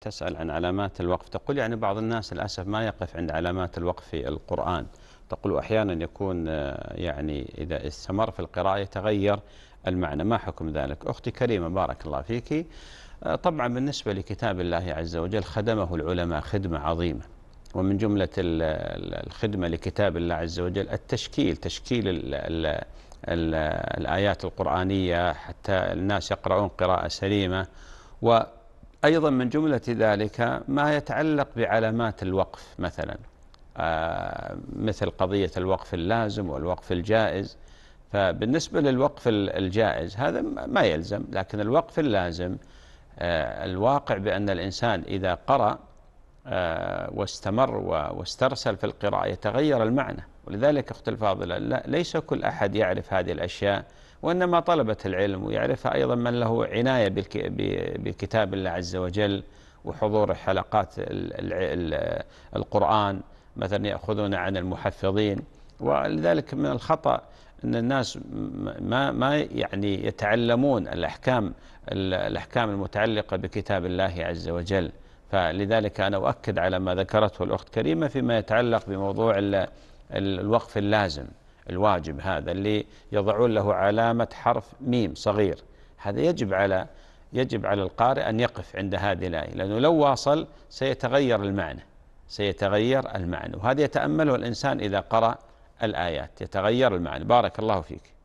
تسأل عن علامات الوقف تقول يعني بعض الناس للأسف ما يقف عند علامات الوقف في القرآن تقول أحيانا يكون آه، يعني إذا استمر في القراءة يتغير المعنى ما حكم ذلك أختي كريمة بارك الله فيك آه، طبعا بالنسبة لكتاب الله عز وجل خدمه العلماء خدمة عظيمة ومن جملة الخدمة لكتاب الله عز وجل التشكيل تشكيل ال ال الـ الآيات القرآنية حتى الناس يقرؤون قراءة سليمة و أيضا من جملة ذلك ما يتعلق بعلامات الوقف مثلا آه، مثل قضية الوقف اللازم والوقف الجائز فبالنسبة للوقف الجائز هذا ما يلزم لكن الوقف اللازم آه، الواقع بأن الإنسان إذا قرأ آه، واستمر واسترسل في القراءة يتغير المعنى ولذلك أخت الفاضلة لا ليس كل أحد يعرف هذه الأشياء وإنما طلبة العلم ويعرفها أيضا من له عناية بكتاب الله عز وجل وحضور حلقات القرآن مثلا يأخذون عن المحفظين ولذلك من الخطأ أن الناس ما ما يعني يتعلمون الأحكام الأحكام المتعلقة بكتاب الله عز وجل فلذلك أنا أؤكد على ما ذكرته الأخت كريمة فيما يتعلق بموضوع الوقف اللازم الواجب هذا اللي يضعون له علامة حرف ميم صغير هذا يجب على يجب على القارئ أن يقف عند هذه الآية لأنه لو واصل سيتغير المعنى سيتغير المعنى وهذا يتأمله الإنسان إذا قرأ الآيات يتغير المعنى بارك الله فيك